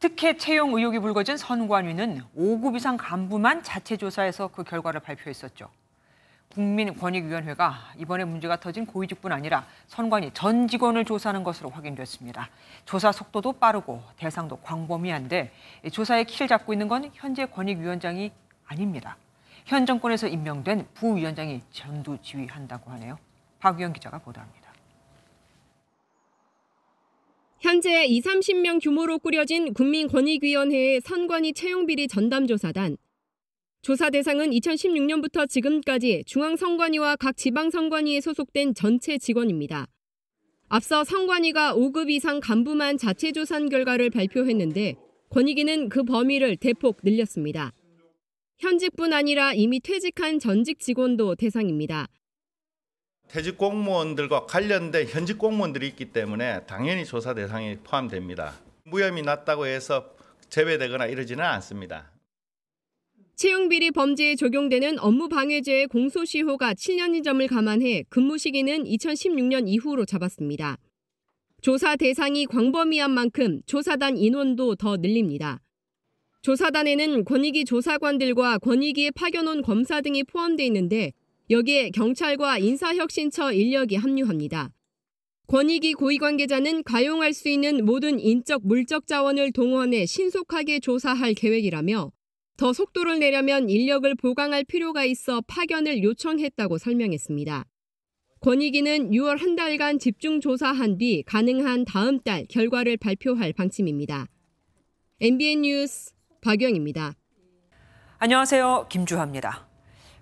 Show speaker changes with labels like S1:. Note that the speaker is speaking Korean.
S1: 특혜 채용 의혹이 불거진 선관위는 5급 이상 간부만 자체 조사해서 그 결과를 발표했었죠. 국민권익위원회가 이번에 문제가 터진 고위직뿐 아니라 선관위 전 직원을 조사하는 것으로 확인됐습니다. 조사 속도도 빠르고 대상도 광범위한데 조사에 키를 잡고 있는 건 현재 권익위원장이 아닙니다. 현 정권에서 임명된 부위원장이 전두지휘한다고 하네요. 박유영 기자가 보도합니다.
S2: 현재 2, 30명 규모로 꾸려진 국민권익위원회의 선관위 채용비리 전담조사단. 조사 대상은 2016년부터 지금까지 중앙선관위와 각 지방선관위에 소속된 전체 직원입니다. 앞서 선관위가 5급 이상 간부만 자체 조사한 결과를 발표했는데 권익위는 그 범위를 대폭 늘렸습니다. 현직뿐 아니라 이미 퇴직한 전직 직원도 대상입니다.
S3: 퇴직 공무원들과 관련된 현직 공무원들이 있기 때문에 당연히 조사 대상에 포함됩니다. 무혐의 났다고 해서 제외되거나 이러지는 않습니다.
S2: 채용 비리 범죄에 적용되는 업무 방해죄의 공소시효가 7년인 점을 감안해 근무 시기는 2016년 이후로 잡았습니다. 조사 대상이 광범위한 만큼 조사단 인원도 더 늘립니다. 조사단에는 권익위 조사관들과 권익위에 파견온 검사 등이 포함돼 있는데 여기에 경찰과 인사혁신처 인력이 합류합니다. 권익위 고위관계자는 가용할 수 있는 모든 인적 물적 자원을 동원해 신속하게 조사할 계획이라며 더 속도를 내려면 인력을 보강할 필요가 있어 파견을 요청했다고 설명했습니다. 권익위는 6월 한 달간 집중 조사한 뒤 가능한 다음 달 결과를 발표할 방침입니다. MBN 뉴스 박영입니다.
S1: 안녕하세요. 김주화입니다.